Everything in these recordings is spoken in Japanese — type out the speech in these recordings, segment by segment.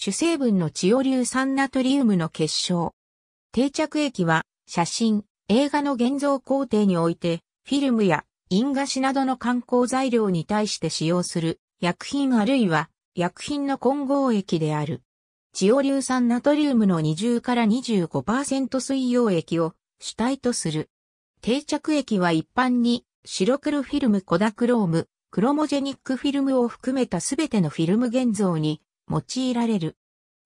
主成分のチオ硫酸ナトリウムの結晶。定着液は写真、映画の現像工程において、フィルムや因菓子などの観光材料に対して使用する薬品あるいは薬品の混合液である。チオ硫酸ナトリウムの20から25%水溶液を主体とする。定着液は一般に白黒フィルムコダクローム、クロモジェニックフィルムを含めたすべてのフィルム現像に用いられる。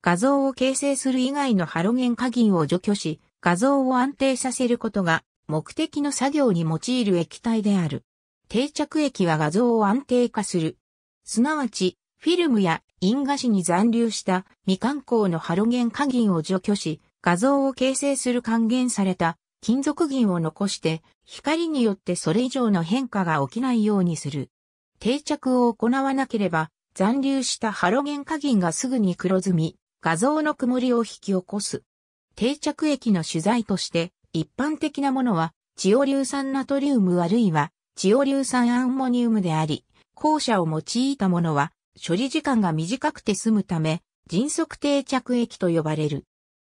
画像を形成する以外のハロゲン加銀を除去し、画像を安定させることが目的の作業に用いる液体である。定着液は画像を安定化する。すなわち、フィルムや因果紙に残留した未完工のハロゲン加銀を除去し、画像を形成する還元された金属銀を残して、光によってそれ以上の変化が起きないようにする。定着を行わなければ、残留したハロゲン化銀がすぐに黒ずみ、画像の曇りを引き起こす。定着液の取材として、一般的なものは、チオ硫酸ナトリウムあるいは、チオ硫酸アンモニウムであり、後者を用いたものは、処理時間が短くて済むため、迅速定着液と呼ばれる。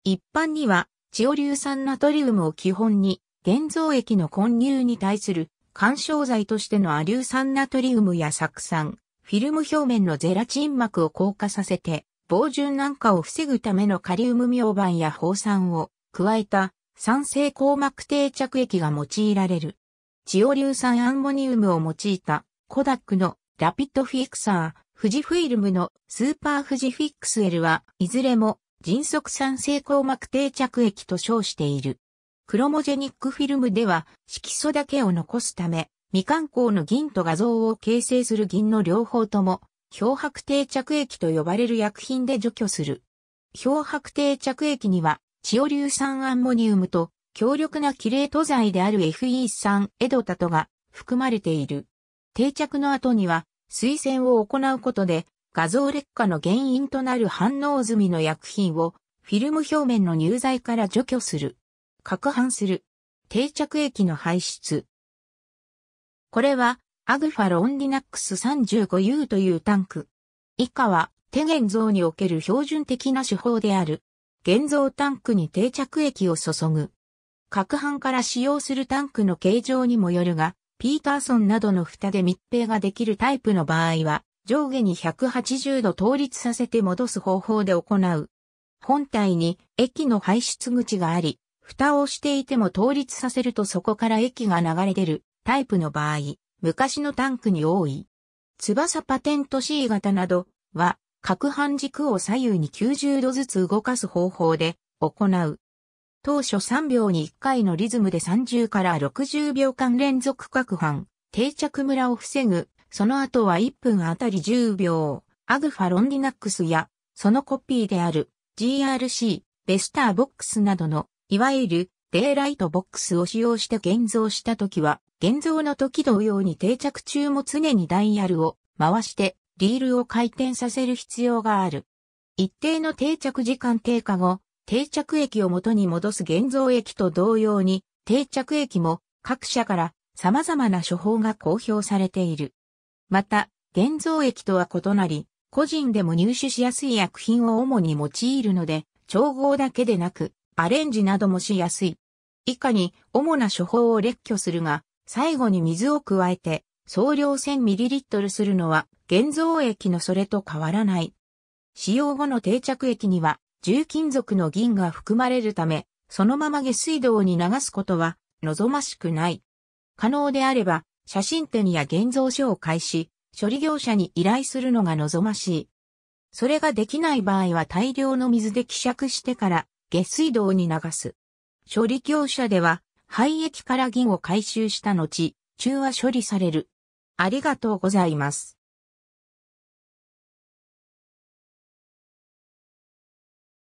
一般には、チオ硫酸ナトリウムを基本に、現像液の混入に対する干渉剤としてのア硫酸ナトリウムや酢酸、フィルム表面のゼラチン膜を硬化させて、防潤なんかを防ぐためのカリウム明板や放酸を加えた酸性硬膜定着液が用いられる。チオ硫酸アンモニウムを用いたコダックのラピッドフィクサー、富士フィルムのスーパー富士フィックス L はいずれも迅速酸性硬膜定着液と称している。クロモジェニックフィルムでは色素だけを残すため未観光の銀と画像を形成する銀の両方とも、漂白定着液と呼ばれる薬品で除去する。漂白定着液には、チオ硫酸アンモニウムと、強力なキレート剤である FE 3エドタトが含まれている。定着の後には、推薦を行うことで、画像劣化の原因となる反応済みの薬品を、フィルム表面の乳剤から除去する。攪拌する。定着液の排出。これは、アグファロンィナックス3 5 u というタンク。以下は、手現像における標準的な手法である。現像タンクに定着液を注ぐ。各版から使用するタンクの形状にもよるが、ピーターソンなどの蓋で密閉ができるタイプの場合は、上下に180度倒立させて戻す方法で行う。本体に液の排出口があり、蓋をしていても倒立させるとそこから液が流れ出るタイプの場合、昔のタンクに多い。翼パテント C 型などは、各半軸を左右に90度ずつ動かす方法で行う。当初3秒に1回のリズムで30から60秒間連続各半、定着村を防ぐ、その後は1分あたり10秒、アグファロンディナックスや、そのコピーである GRC、ベスターボックスなどの、いわゆるデイライトボックスを使用して現像した時は、現像の時同様に定着中も常にダイヤルを回してリールを回転させる必要がある。一定の定着時間低下後、定着液を元に戻す現像液と同様に定着液も各社から様々な処方が公表されている。また、現像液とは異なり、個人でも入手しやすい薬品を主に用いるので、調合だけでなく、アレンジなどもしやすい。以下に主な処方を列挙するが、最後に水を加えて、総量 1000ml するのは、現像液のそれと変わらない。使用後の定着液には、重金属の銀が含まれるため、そのまま下水道に流すことは、望ましくない。可能であれば、写真展や現像書を開始、処理業者に依頼するのが望ましい。それができない場合は大量の水で希釈してから下水道に流す。処理業者では廃液から銀を回収した後、中和処理される。ありがとうございます。